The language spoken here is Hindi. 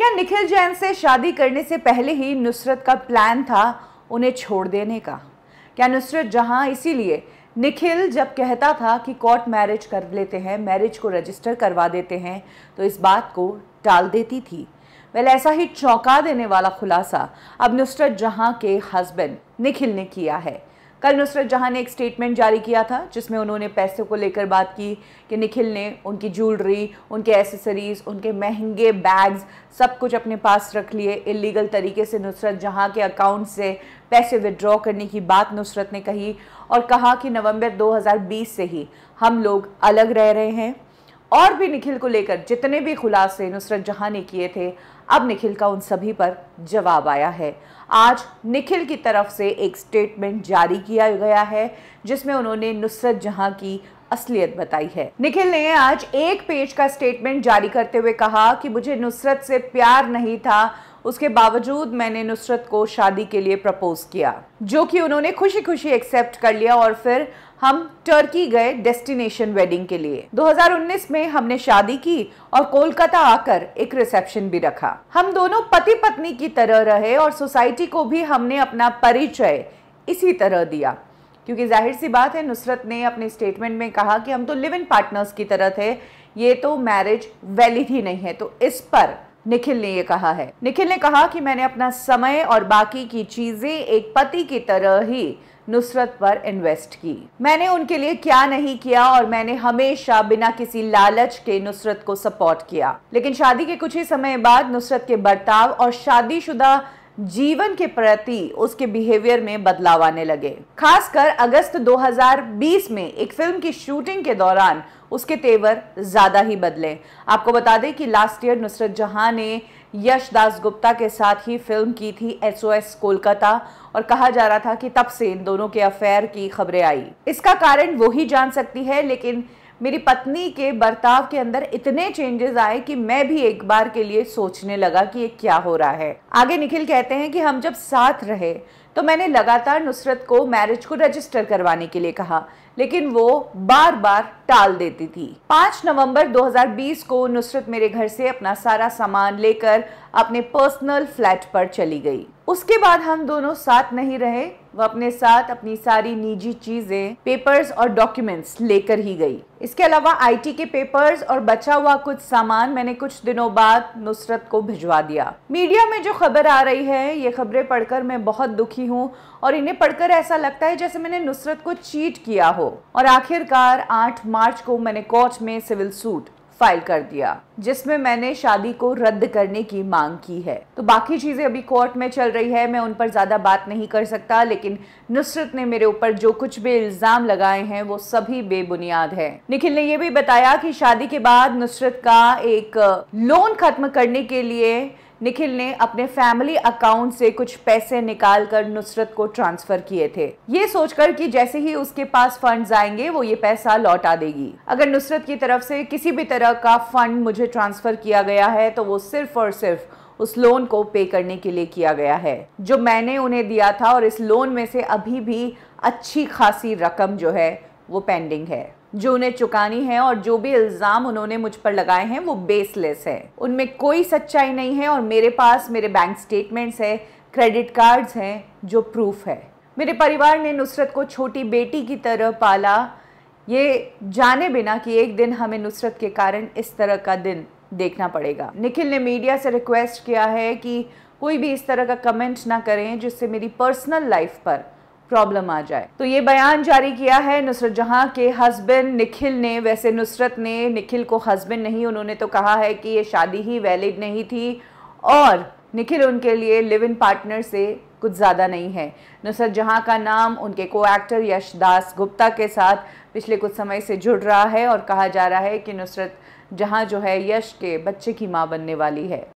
क्या निखिल जैन से शादी करने से पहले ही नुसरत का प्लान था उन्हें छोड़ देने का क्या नुसरत जहां इसीलिए निखिल जब कहता था कि कोर्ट मैरिज कर लेते हैं मैरिज को रजिस्टर करवा देते हैं तो इस बात को टाल देती थी वेल ऐसा ही चौंका देने वाला खुलासा अब नुसरत जहां के हस्बैंड निखिल ने किया है कल नुसरत जहां ने एक स्टेटमेंट जारी किया था जिसमें उन्होंने पैसे को लेकर बात की कि निखिल ने उनकी ज्वेलरी उनके एसेसरीज़ उनके महंगे बैग्स सब कुछ अपने पास रख लिए इलीगल तरीके से नुसरत जहां के अकाउंट से पैसे विड्रॉ करने की बात नुसरत ने कही और कहा कि नवंबर 2020 से ही हम लोग अलग रह रहे हैं और भी निखिल को लेकर जितने भी खुलासे नुसरत जहां ने किए थे अब निखिल का उन सभी पर जवाब आया है आज निखिल की तरफ से एक स्टेटमेंट जारी किया गया है जिसमें उन्होंने नुसरत जहां की असलियत बताई है निखिल ने आज एक पेज का स्टेटमेंट जारी करते हुए कहा कि मुझे नुसरत से प्यार नहीं था उसके बावजूद मैंने नुसरत को शादी के लिए प्रपोज किया जो कि उन्होंने खुशी खुशी एक्सेप्ट कर लिया और फिर हम टर्की गए डेस्टिनेशन वेडिंग के लिए 2019 में हमने शादी की और कोलकाता आकर एक रिसेप्शन भी रखा हम दोनों पति पत्नी की तरह रहे और सोसाइटी को भी हमने अपना परिचय इसी तरह दिया क्योंकि जाहिर सी बात है नुसरत ने अपने स्टेटमेंट में कहा कि हम तो लिव इन पार्टनर्स की तरह थे ये तो मैरिज वैलिड ही नहीं है तो इस पर निखिल ने ये कहा है निखिल ने कहा कि मैंने अपना समय और बाकी की चीजें एक पति की तरह ही नुसरत पर इन्वेस्ट की मैंने उनके लिए क्या नहीं किया और मैंने हमेशा बिना किसी लालच के नुसरत को सपोर्ट किया लेकिन शादी के कुछ ही समय बाद नुसरत के बर्ताव और शादीशुदा जीवन के प्रति उसके बिहेवियर में बदलाव आने लगे खासकर अगस्त 2020 में एक फिल्म की शूटिंग के दौरान उसके तेवर ज़्यादा ही बदले आपको बता दें कि लास्ट ईयर नुसरत जहां ने यश दास गुप्ता के साथ ही फिल्म की थी एसओएस कोलकाता और कहा जा रहा था कि तब से इन दोनों के अफेयर की खबरें आई इसका कारण वो ही जान सकती है लेकिन मेरी पत्नी के बर्ताव के अंदर इतने चेंजेस आए कि मैं भी एक बार के लिए सोचने लगा कि ये क्या हो रहा है आगे निखिल कहते हैं कि हम जब साथ रहे तो मैंने लगातार नुसरत को मैरिज को रजिस्टर करवाने के लिए कहा लेकिन वो बार बार टाल देती थी 5 नवंबर 2020 को नुसरत मेरे घर से अपना सारा सामान लेकर अपने पर्सनल फ्लैट पर चली गई उसके बाद हम दोनों साथ नहीं रहे वह अपने साथ अपनी सारी निजी चीज़ें पेपर्स और डॉक्यूमेंट्स लेकर ही गई इसके अलावा आईटी के पेपर्स और बचा हुआ कुछ सामान मैंने कुछ दिनों बाद नुसरत को भिजवा दिया मीडिया में जो खबर आ रही है ये खबरें पढ़कर मैं बहुत दुखी हूँ और इन्हें पढ़कर ऐसा लगता है जैसे मैंने नुसरत को चीट किया हो और आखिरकार 8 मार्च को मैंने कोर्ट में सिविल सूट फाइल कर दिया जिसमें मैंने शादी को रद्द करने की मांग की है तो बाकी चीज़ें अभी कोर्ट में चल रही है मैं उन पर ज़्यादा बात नहीं कर सकता लेकिन नुसरत ने मेरे ऊपर जो कुछ भी इल्ज़ाम लगाए हैं वो सभी बेबुनियाद है निखिल ने यह भी बताया कि शादी के बाद नुसरत का एक लोन खत्म करने के लिए निखिल ने अपने फैमिली अकाउंट से कुछ पैसे निकाल कर नुसरत को ट्रांसफर किए थे ये सोचकर कि जैसे ही उसके पास फंड्स आएंगे वो ये पैसा लौटा देगी अगर नुसरत की तरफ से किसी भी तरह का फंड मुझे ट्रांसफर किया गया है तो वो सिर्फ और सिर्फ उस लोन को पे करने के लिए किया गया है जो मैंने उन्हें दिया था और इस लोन में से अभी भी अच्छी खासी रकम जो है वो पेंडिंग है जो उन्हें चुकानी है और जो भी इल्ज़ाम उन्होंने मुझ पर लगाए हैं वो बेसलेस है उनमें कोई सच्चाई नहीं है और मेरे पास मेरे बैंक स्टेटमेंट्स है क्रेडिट कार्ड्स हैं जो प्रूफ है मेरे परिवार ने नुसरत को छोटी बेटी की तरह पाला ये जाने बिना कि एक दिन हमें नुसरत के कारण इस तरह का दिन देखना पड़ेगा निखिल ने मीडिया से रिक्वेस्ट किया है कि कोई भी इस तरह का कमेंट ना करें जिससे मेरी पर्सनल लाइफ पर प्रॉब्लम आ जाए तो ये बयान जारी किया है नुसरत जहाँ के हस्बैंड निखिल ने वैसे नुसरत ने निखिल को हस्बैंड नहीं उन्होंने तो कहा है कि ये शादी ही वैलिड नहीं थी और निखिल उनके लिए लिव इन पार्टनर से कुछ ज़्यादा नहीं है नुसरत जहाँ का नाम उनके को एक्टर यशदास गुप्ता के साथ पिछले कुछ समय से जुड़ रहा है और कहा जा रहा है कि नुसरत जहाँ जो है यश के बच्चे की माँ बनने वाली है